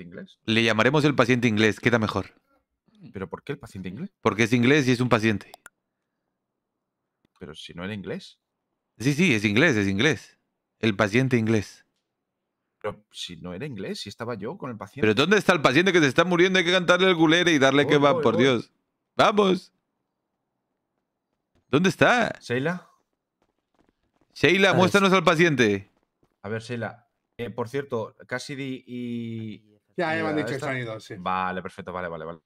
inglés? Le llamaremos el paciente inglés, queda mejor. ¿Pero por qué el paciente inglés? Porque es inglés y es un paciente. Pero si no era inglés. Sí, sí, es inglés, es inglés. El paciente inglés. Pero si no era inglés, si estaba yo con el paciente. Pero ¿dónde está el paciente que se está muriendo? Hay que cantarle el gulere y darle que va, por Dios. ¡Vamos! ¿Dónde está? Sheila. Sheila, ah, muéstranos al paciente. A ver, Sheila. Eh, por cierto, Cassidy y, ya, ya me han dicho ido, sí. Vale, perfecto, vale, vale, vale.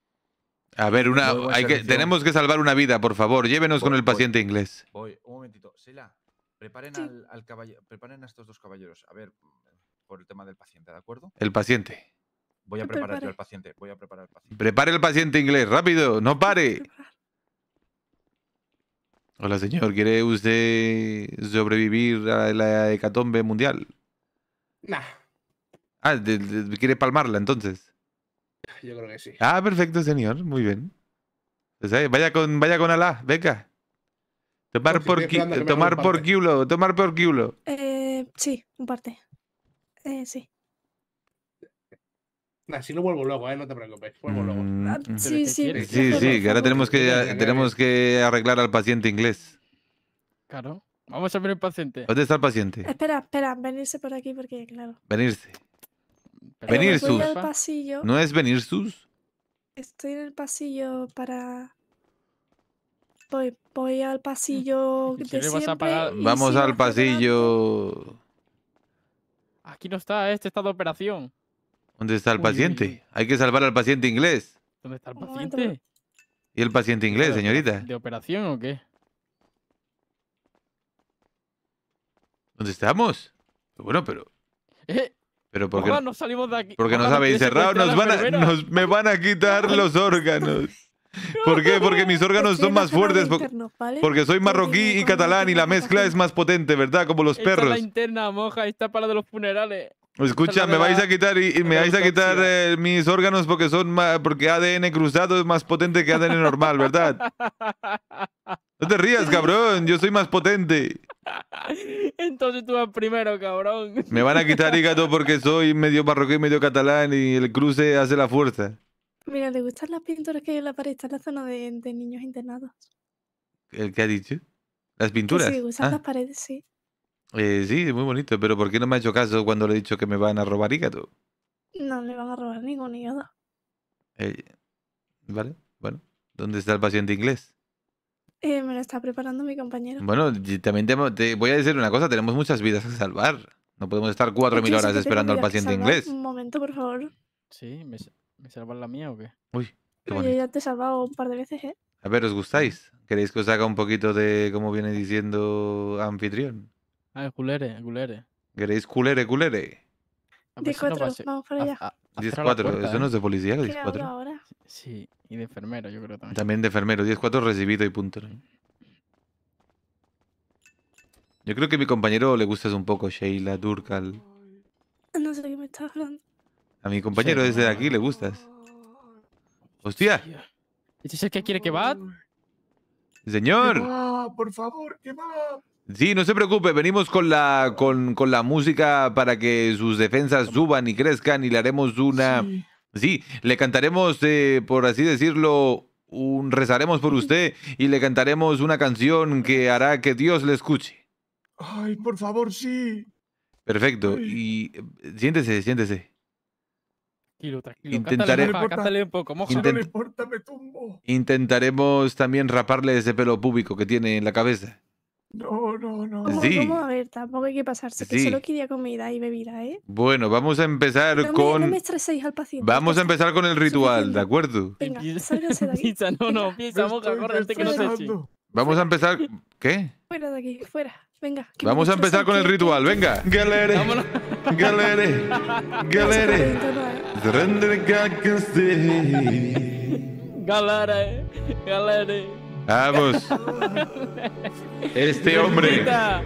A ver, una, que, tenemos que salvar una vida, por favor. Llévenos con el paciente inglés. Voy, un momentito. Sela, preparen, al, caballero, preparen a estos dos caballeros. A ver, por el tema del paciente, ¿de acuerdo? El paciente. Voy a preparar yo al paciente. Voy a preparar al paciente. Prepare el paciente inglés, rápido, no pare. Hola, señor. ¿Quiere usted sobrevivir a la hecatombe mundial? Nah. Ah, quiere palmarla entonces. Yo creo que sí. Ah, perfecto, señor. Muy bien. Pues, eh, vaya con, vaya con Alá, venga. Tomar por, tomar por culo, tomar eh, por sí, un parte. Eh, sí. si no vuelvo luego, ¿eh? no te preocupes, vuelvo luego. Mm, ah, mm. Sí, sí, sí, sí, que ahora tenemos que, tenemos que arreglar al paciente inglés. Claro. Vamos a ver el paciente. ¿Dónde está el paciente? Espera, espera, venirse por aquí porque, claro. Venirse venir sus. ¿No es venir sus? Estoy en el pasillo para. Voy, voy al mm. pasillo. Vamos al pasillo. Aquí no está, este está de operación. ¿Dónde está el paciente? Hay que salvar al paciente inglés. ¿Dónde está el paciente? ¿Y el paciente inglés, señorita? ¿De operación o qué? ¿Dónde estamos? Bueno, pero. ¿Eh? Pero porque, no salimos de Porque nos habéis cerrado, nos van a, me van a quitar los órganos. ¿Por qué? Porque mis órganos son más fuertes. Porque soy marroquí y catalán y la mezcla es más potente, ¿verdad? Como los perros. la interna, moja, está para los funerales. Escucha, me vais a quitar y, me vais a quitar mis órganos porque son porque ADN cruzado es más potente que ADN normal, ¿verdad? No te rías, cabrón, yo soy más potente. Entonces tú vas primero, cabrón. Me van a quitar hígado porque soy medio barroquí, medio catalán y el cruce hace la fuerza. Mira, ¿le gustan las pinturas que hay en la pared? Está en la zona de, niños internados. ¿El qué ha dicho? ¿Las pinturas? Sí, gustan ah. las paredes, sí. Eh, sí, sí, muy bonito, pero ¿por qué no me ha hecho caso cuando le he dicho que me van a robar hígado? No le van a robar ningún hígado. Eh, vale, bueno. ¿Dónde está el paciente inglés? Eh, me lo está preparando mi compañero. Bueno, también te, voy a decir una cosa, tenemos muchas vidas que salvar. No podemos estar cuatro mil horas esperando al paciente inglés. Un momento, por favor. Sí, ¿me, me salvas la mía o qué? Uy, Yo ya te he salvado un par de veces, ¿eh? A ver, ¿os gustáis? ¿Queréis que os haga un poquito de, como viene diciendo, anfitrión? Ah, culere, culere. ¿Queréis culere, culere? 10 ah, pues vamos para allá. 10 eso ¿eh? no es de policía, 10-4. Sí, y de enfermero, yo creo también. También de enfermero, 10-4 recibido y punto. Yo creo que a mi compañero le gustas un poco, Sheila, Durkal. No sé qué me estás hablando. A mi compañero desde aquí le gustas. ¡Hostia! ¿Ese es el que quiere que va? ¡Señor! Ah, por favor, que va! Sí, no se preocupe, venimos con la, con, la música para que sus defensas suban y crezcan y le haremos una... Sí, le cantaremos, eh, por así decirlo, rezaremos por usted y le cantaremos una canción que hará que Dios le escuche. Ay, por favor, sí. Perfecto. Y siéntese, siéntese. Tranquilo, tranquilo. Intentaré... un poco, No importa, me tumbo. Intentaremos también raparle ese pelo público que tiene en la cabeza. No, no, no. Vamos, a ver, tampoco hay que pasarse, que solo quería comida y bebida, ¿eh? Bueno, vamos a empezar con. no me estreséis al paciente. Vamos a empezar con el ritual, ¿de acuerdo? Venga, sálgase de aquí. Pizza, no, no, pizza, moca, que no se eche. Vamos a empezar. ¿Qué? Fuera de aquí, fuera. Venga. Vamos a empezar con el ritual, venga. Galere. ¿eh? Galere. Galere. Galere. Galere. Galere. Ah, Vamos. Este hombre. Resucita.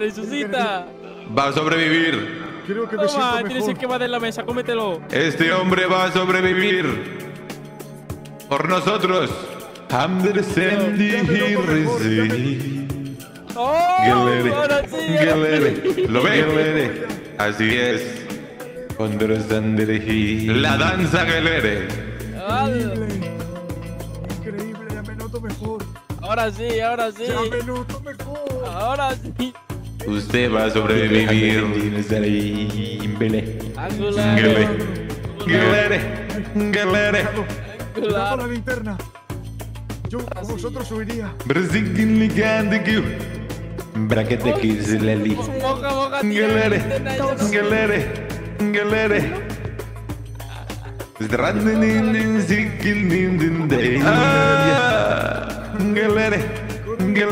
Resucita. Va a sobrevivir. Creo que me tienes el que va de la mesa, cómetelo. Este hombre va a sobrevivir. Por nosotros. Andersen Dihirisi. ¡Oh! ¡Gelere! ¿Lo ve? Así es. La danza gelere. Vale. ahora sí, ahora sí. Ahora sí. Usted va a sobrevivir. Angular. Galere. Galere. la Yo a vosotros subiría. Braquete eh. Que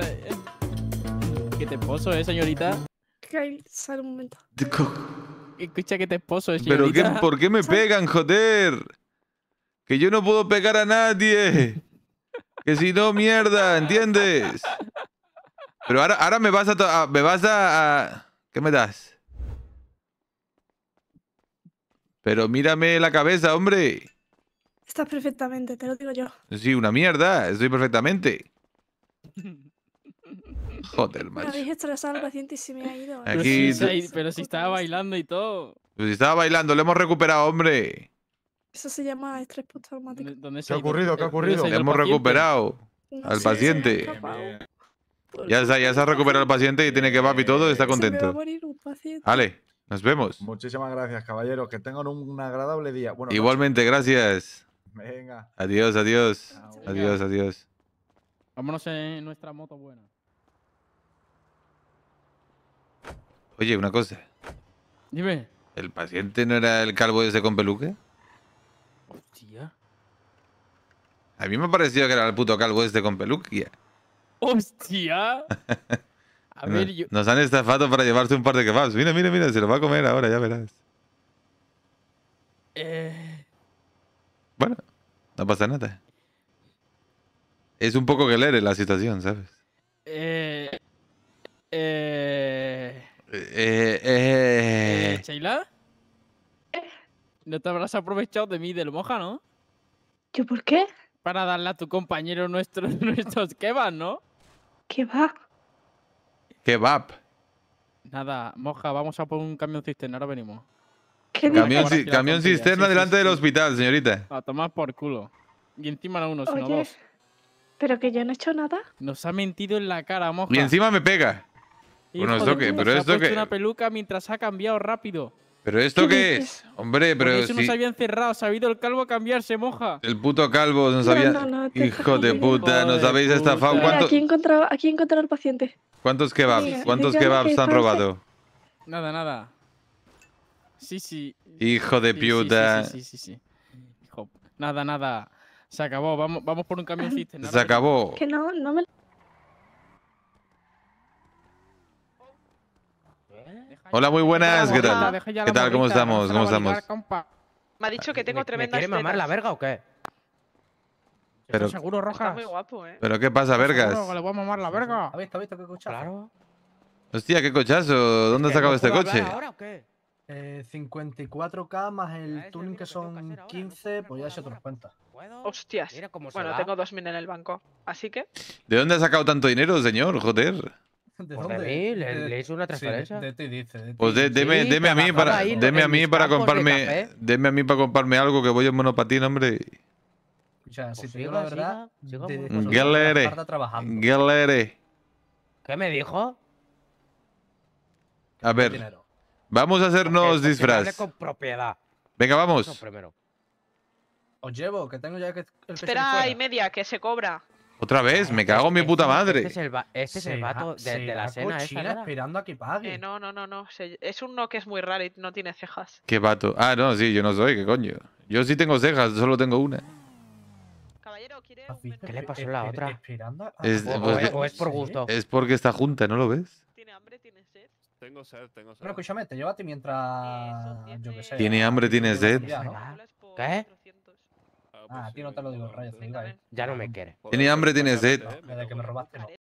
Es ¿Qué te esposo, eh, señorita? sal un momento. Escucha que te esposo, eh, señorita. ¿Pero por qué me pegan, joder? Que yo no puedo pegar a nadie. Que si no, mierda, ¿entiendes? Pero ahora, ahora me vas Me vas a... ¿Qué me das? Pero mírame la cabeza, hombre. Estás perfectamente, te lo digo yo. Sí, una mierda. Estoy perfectamente. Joder, macho. Me habéis estresado al paciente y se me ha ido. ¿eh? Aquí... Pero, si, estaba bailando y todo. Pero si estaba bailando, lo hemos recuperado, hombre. Eso se llama estrés postraumático. ¿Qué ha ocurrido? ¿Qué ha ocurrido? hemos recuperado al paciente. Ya, se ha recuperado el paciente y tiene que y todo y está contento. Se me va a morir un paciente. Nos vemos. Muchísimas gracias, caballero. Que tengan un agradable día. Igualmente, gracias. Venga. Adiós, adiós. Adiós, adiós. Vámonos en nuestra moto buena. Oye, una cosa. Dime. ¿El paciente no era el calvo ese con peluque? Hostia. A mí me pareció que era el puto calvo este con peluque. Hostia. Nos han estafado para llevarse un par de kebabs. Mira, mira, mira, se lo va a comer ahora, ya verás. Eh... Bueno, no pasa nada. Es un poco que leer la situación, ¿sabes? Eh... Eh... Eh... eh. eh no te habrás aprovechado de mí, del moja, ¿no? ¿Yo por qué? Para darle a tu compañero nuestro, nuestros kebabs, ¿no? ¿Qué va? Kebab. Nada, Moja, vamos a por un camión cisterna, ahora venimos. ¿Qué camión, camión cisterna delante del hospital, señorita. A tomar por culo. Y encima no uno, si no, dos. Pero que yo no he hecho nada. Nos ha mentido en la cara, Moja. Y encima me pega. Bueno, esto que, pero esto que. una peluca mientras ha cambiado rápido. ¿Pero esto qué, es? Hombre, pero. Porque eso nos habían cerrado, se ha habido el calvo a cambiarse, moja. El puto calvo no, había. Hijo de puta, nos habéis estafado. ¿Cuánto... Aquí he encontrado, aquí he encontrado al paciente. ¿Cuántos kebabs, cuántos kebabs han robado? Nada, nada. Sí, sí. Hijo de piuta. Sí, sí, sí. Hijo. Nada, nada. Se acabó. Vamos, por un camión Se acabó. Que no, no me... Hola, muy buenas. ¿Qué tal? ¿Qué tal? ¿Cómo estamos? ¿Cómo estamos? Me ha dicho que tengo tremenda... ¿Me quiere mamar la verga o qué? Pero seguro, roja Está muy guapo, eh. Pero qué pasa, vergas. Seguro, que le voy a mamar la verga. ¿Ha visto, ha visto qué cochazo? Claro. Hostia, qué cochazo. ¿Dónde has sacado este coche? ahora o qué? Eh, 54k más el este tuning que son 15, ahora, no pues ya se te los cuenta. Hostias. bueno, tengo 2000 en el banco, así que. ¿De dónde ha sacado tanto dinero, señor? Joder. ¿De pues dónde? le, le hecho una transferencia. Sí, de ti dice. pues de, deme, a mí para, ahí, a mí para comprarme, deme a mí para comprarme algo que voy en monopatín, hombre sea, pues si te digo la verdad, ¿Qué me dijo? A ver, vamos a hacernos pues disfraz. Venga, vamos. Os llevo, que tengo ya que. El Espera y media, que se cobra. Otra vez, me cago en mi puta este madre. Este es el, vato de, la cena esa, esperando a que pague. Eh, no, no, no, no. Es un no que es muy raro y no tiene cejas. ¿Qué vato? Ah, no, sí, yo no soy, ¿qué coño? Yo sí tengo cejas, solo tengo una. ¿Qué le pasó a la otra? Es, pues o, es por gusto. Es porque está junta, ¿no lo ves? ¿Tiene hambre? ¿Tiene sed? Tengo sed, tengo sed. Pero escúchame, te llévate mientras. Tiene... hambre, tiene sed. ¿Qué? Ah, pues ah, a ti no te lo digo, rayos. Ya no me quiere. Tiene hambre, tiene sed. ¿eh?